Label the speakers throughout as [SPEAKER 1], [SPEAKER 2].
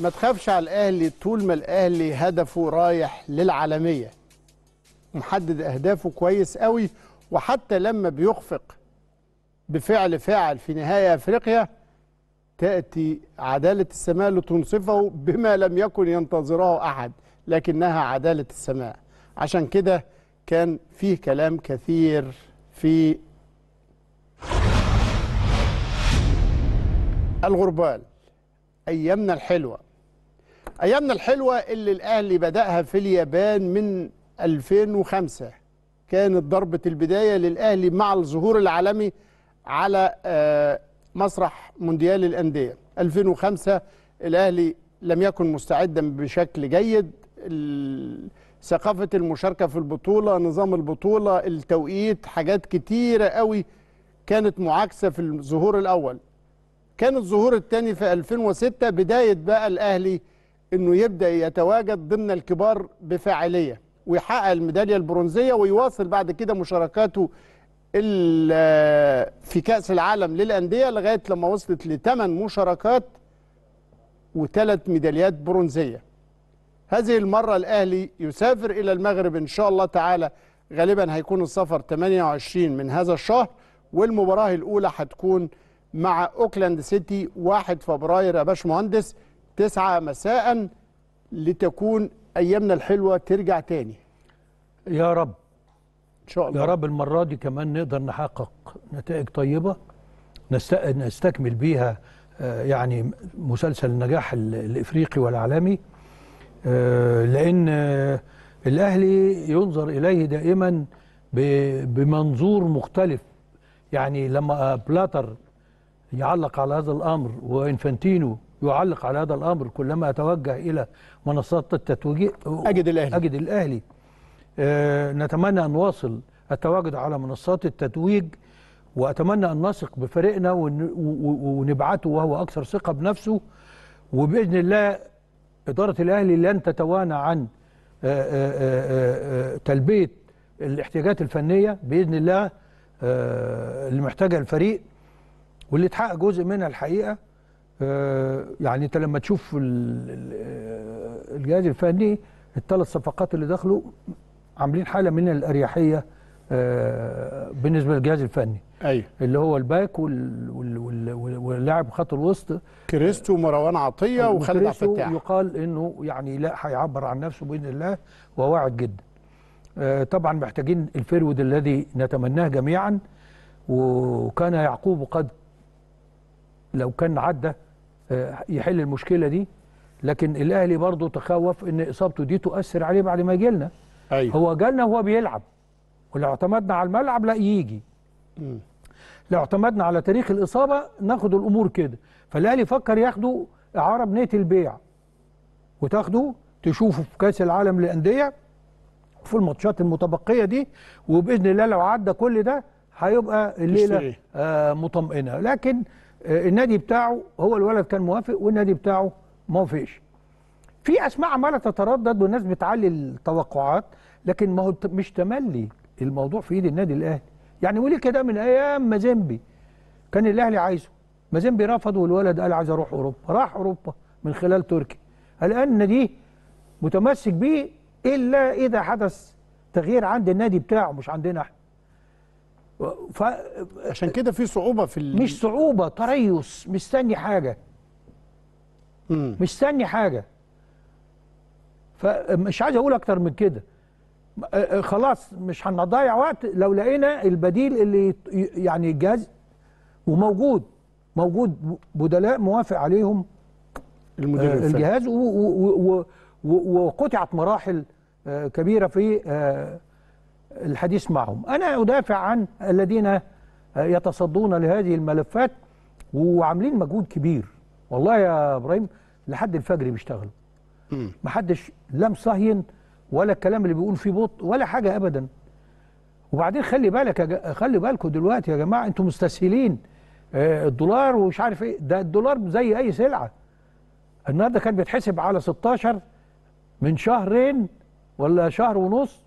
[SPEAKER 1] ما تخافش على الاهلي طول ما الاهلي هدفه رايح للعالميه محدد اهدافه كويس قوي وحتى لما بيخفق بفعل فاعل في نهايه افريقيا تاتي عداله السماء لتنصفه بما لم يكن ينتظره احد لكنها عداله السماء عشان كده كان فيه كلام كثير في الغربال ايامنا الحلوه ايامنا الحلوه اللي الاهلي بداها في اليابان من 2005 كانت ضربه البدايه للاهلي مع الظهور العالمي على آه، مسرح مونديال الانديه 2005 الاهلي لم يكن مستعدا بشكل جيد ثقافه المشاركه في البطوله نظام البطوله التوقيت حاجات كتيره قوي كانت معاكسه في الظهور الاول كان الظهور الثاني في 2006 بدايه بقى الاهلي انه يبدا يتواجد ضمن الكبار بفاعليه ويحقق الميداليه البرونزيه ويواصل بعد كده مشاركاته في كاس العالم للانديه لغايه لما وصلت لثمان مشاركات وثلاث ميداليات برونزيه. هذه المره الاهلي يسافر الى المغرب ان شاء الله تعالى غالبا هيكون السفر 28 من هذا الشهر والمباراه الاولى هتكون مع اوكلاند سيتي 1 فبراير يا باشمهندس مهندس تسعة مساء لتكون أيامنا الحلوة ترجع تاني
[SPEAKER 2] يا رب إن شاء الله يا رب المرة دي كمان نقدر نحقق نتائج طيبة نست... نستكمل بيها آه، يعني مسلسل النجاح الإفريقي والعالمي آه، لأن آه، الأهلي ينظر إليه دائما بمنظور مختلف يعني لما بلاتر يعلق على هذا الأمر وإنفانتينو يعلق على هذا الامر كلما اتوجه الى منصات التتويج اجد الاهلي اجد الاهلي أه نتمنى ان نواصل التواجد على منصات التتويج واتمنى ان نثق بفريقنا ونبعته وهو اكثر ثقه بنفسه وباذن الله اداره الاهلي لن تتوانى عن آه، آه، آه، تلبيه الاحتياجات الفنيه باذن الله اللي محتاجها الفريق واللي اتحقق جزء منها الحقيقه آه، يعني انت لما تشوف آه، الجهاز الفني الثلاث صفقات اللي دخلوا عاملين حاله من الاريحيه آه، بالنسبه للجهاز الفني ايوه اللي هو الباك واللاعب خط الوسط كريستو ومروان عطيه وخالد عبد الفتاح يقال انه يعني لا هيعبر عن نفسه باذن الله وواعد جدا طبعا محتاجين الفيرود الذي نتمناه جميعا وكان يعقوب قد لو كان عدى آه، يحل المشكله دي لكن الاهلي برضه تخوف ان اصابته دي تؤثر عليه بعد ما يجي لنا أيوة. هو جالنا وهو بيلعب ولو اعتمدنا على الملعب لا يجي م. لو اعتمدنا على تاريخ الاصابه ناخد الامور كده فالاهلي فكر ياخده اعاره بنيه البيع وتاخده تشوفه في كاس العالم للانديه في الماتشات المتبقيه دي وباذن الله لو عدى كل ده هيبقى الليله آه مطمئنه لكن آه، النادي بتاعه هو الولد كان موافق والنادي بتاعه ما وافقش في اسماء عماله تتردد والناس بتعلي التوقعات لكن ما هو مش تملي الموضوع في ايد النادي الاهلي يعني وليه كده من ايام مازيمبي كان الاهلي عايزه مازيمبي رفض والولد قال عايز اروح اوروبا راح اوروبا من خلال تركيا الان دي متمسك بيه الا اذا حدث تغيير عند النادي بتاعه مش عندنا احنا عشان كده في صعوبه في ال... مش صعوبه تريث مستني حاجه مم. مستني حاجه فمش عايز اقول اكتر من كده خلاص مش هنضيع وقت لو لقينا البديل اللي يعني الجهاز وموجود موجود بدلاء موافق عليهم آه، الجهاز وقطعت مراحل آه، كبيره في آه، الحديث معهم أنا أدافع عن الذين يتصدون لهذه الملفات وعاملين مجهود كبير والله يا إبراهيم لحد الفجر بيشتغلوا محدش لا مصهين ولا الكلام اللي بيقول فيه بطء ولا حاجة أبدا وبعدين خلي بالك خلي بالكم دلوقتي يا جماعة أنتم مستسهلين آه، الدولار ومش عارف ايه ده الدولار زي اي سلعه النهارده كان بيتحسب على 16 من شهرين ولا شهر ونص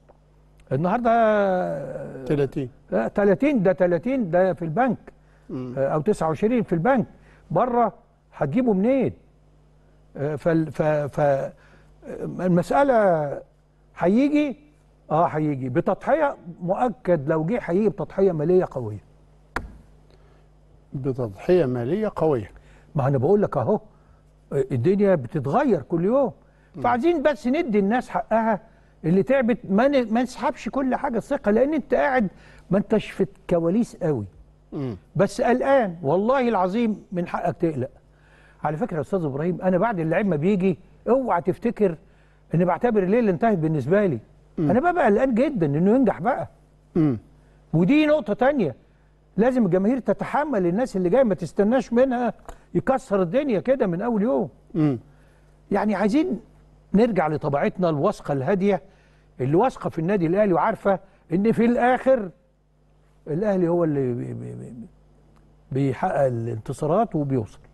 [SPEAKER 2] النهارده 30 لا 30 ده 30 ده في البنك مم. آه، او 29 في البنك بره هتجيبه منين؟ آه، ف ف ف المساله هيجي اه هيجي بتضحيه مؤكد لو جه هيجي بتضحيه ماليه قويه بتضحيه ماليه قويه ما انا بقول لك اهو آه، الدنيا بتتغير كل يوم فعايزين بس ندي الناس حقها اللي تعبت ما ما نسحبش كل حاجه الثقه لان انت قاعد ما انتش في الكواليس قوي بس قلقان والله العظيم من حقك تقلق على فكره يا استاذ ابراهيم انا بعد اللعيب ما بيجي اوعى تفتكر ان بعتبر الليل انتهت بالنسبه لي انا ببقى قلقان جدا انه ينجح بقى ودي نقطه تانية لازم الجماهير تتحمل الناس اللي جايه ما تستناش منها يكسر الدنيا كده من اول يوم يعني عايزين نرجع لطبيعتنا الواثقه الهاديه اللي واثقه في النادي الاهلي وعارفه ان في الاخر الاهلي هو اللي بيحقق الانتصارات وبيوصل